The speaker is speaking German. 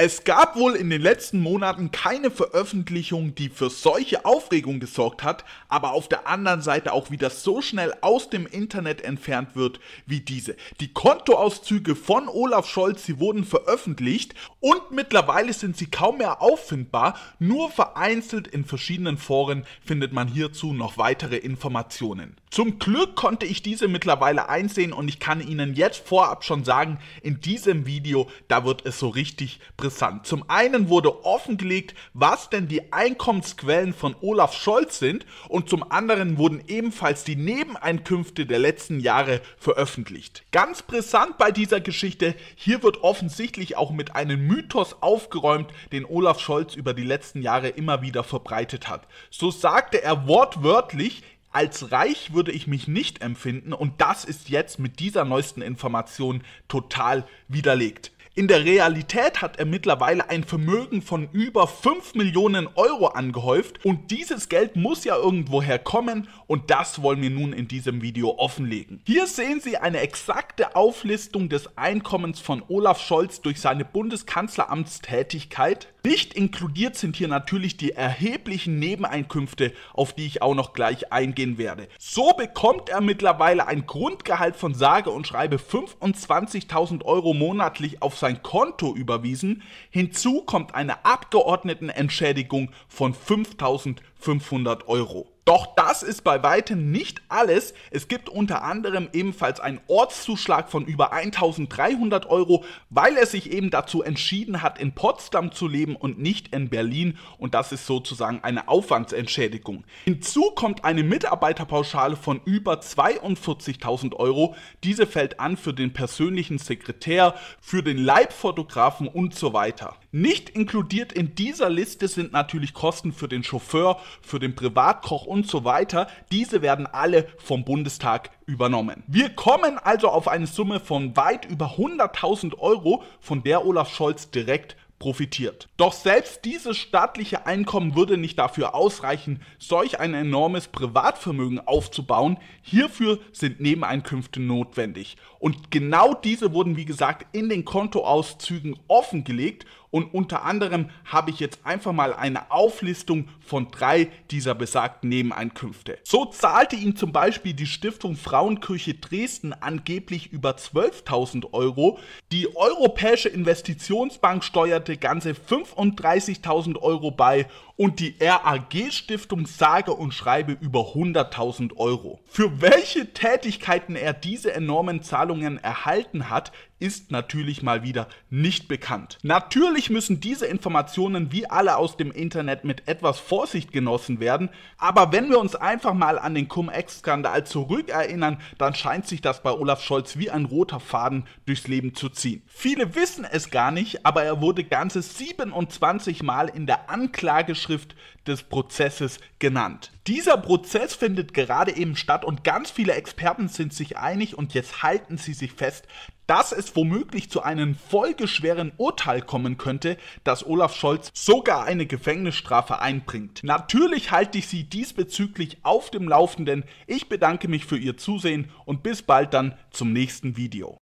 Es gab wohl in den letzten Monaten keine Veröffentlichung, die für solche Aufregung gesorgt hat, aber auf der anderen Seite auch wieder so schnell aus dem Internet entfernt wird wie diese. Die Kontoauszüge von Olaf Scholz, sie wurden veröffentlicht und mittlerweile sind sie kaum mehr auffindbar, nur vereinzelt in verschiedenen Foren findet man hierzu noch weitere Informationen. Zum Glück konnte ich diese mittlerweile einsehen und ich kann Ihnen jetzt vorab schon sagen, in diesem Video, da wird es so richtig präsentiert interessant. Zum einen wurde offengelegt, was denn die Einkommensquellen von Olaf Scholz sind und zum anderen wurden ebenfalls die Nebeneinkünfte der letzten Jahre veröffentlicht. Ganz brisant bei dieser Geschichte, hier wird offensichtlich auch mit einem Mythos aufgeräumt, den Olaf Scholz über die letzten Jahre immer wieder verbreitet hat. So sagte er wortwörtlich, als reich würde ich mich nicht empfinden und das ist jetzt mit dieser neuesten Information total widerlegt. In der Realität hat er mittlerweile ein Vermögen von über 5 Millionen Euro angehäuft und dieses Geld muss ja irgendwoher kommen und das wollen wir nun in diesem Video offenlegen. Hier sehen Sie eine exakte Auflistung des Einkommens von Olaf Scholz durch seine Bundeskanzleramtstätigkeit. Nicht inkludiert sind hier natürlich die erheblichen Nebeneinkünfte, auf die ich auch noch gleich eingehen werde. So bekommt er mittlerweile ein Grundgehalt von sage und schreibe 25.000 Euro monatlich auf sein sein Konto überwiesen. Hinzu kommt eine Abgeordnetenentschädigung von 5000 500 Euro. Doch das ist bei weitem nicht alles. Es gibt unter anderem ebenfalls einen Ortszuschlag von über 1300 Euro, weil er sich eben dazu entschieden hat, in Potsdam zu leben und nicht in Berlin. Und das ist sozusagen eine Aufwandsentschädigung. Hinzu kommt eine Mitarbeiterpauschale von über 42.000 Euro. Diese fällt an für den persönlichen Sekretär, für den Leibfotografen und so weiter. Nicht inkludiert in dieser Liste sind natürlich Kosten für den Chauffeur, für den Privatkoch und so weiter. Diese werden alle vom Bundestag übernommen. Wir kommen also auf eine Summe von weit über 100.000 Euro, von der Olaf Scholz direkt profitiert. Doch selbst dieses staatliche Einkommen würde nicht dafür ausreichen, solch ein enormes Privatvermögen aufzubauen. Hierfür sind Nebeneinkünfte notwendig. Und genau diese wurden, wie gesagt, in den Kontoauszügen offengelegt und unter anderem habe ich jetzt einfach mal eine Auflistung von drei dieser besagten Nebeneinkünfte. So zahlte ihm zum Beispiel die Stiftung Frauenkirche Dresden angeblich über 12.000 Euro. Die Europäische Investitionsbank steuerte ganze 35.000 Euro bei und die RAG-Stiftung sage und schreibe über 100.000 Euro. Für welche Tätigkeiten er diese enormen Zahlungen erhalten hat, ist natürlich mal wieder nicht bekannt. Natürlich müssen diese Informationen wie alle aus dem Internet mit etwas Vorsicht genossen werden, aber wenn wir uns einfach mal an den Cum-Ex-Skandal zurückerinnern, dann scheint sich das bei Olaf Scholz wie ein roter Faden durchs Leben zu ziehen. Viele wissen es gar nicht, aber er wurde ganze 27 Mal in der Anklage Überschrift des Prozesses genannt. Dieser Prozess findet gerade eben statt und ganz viele Experten sind sich einig und jetzt halten sie sich fest, dass es womöglich zu einem folgeschweren Urteil kommen könnte, dass Olaf Scholz sogar eine Gefängnisstrafe einbringt. Natürlich halte ich Sie diesbezüglich auf dem Laufenden. Ich bedanke mich für Ihr Zusehen und bis bald dann zum nächsten Video.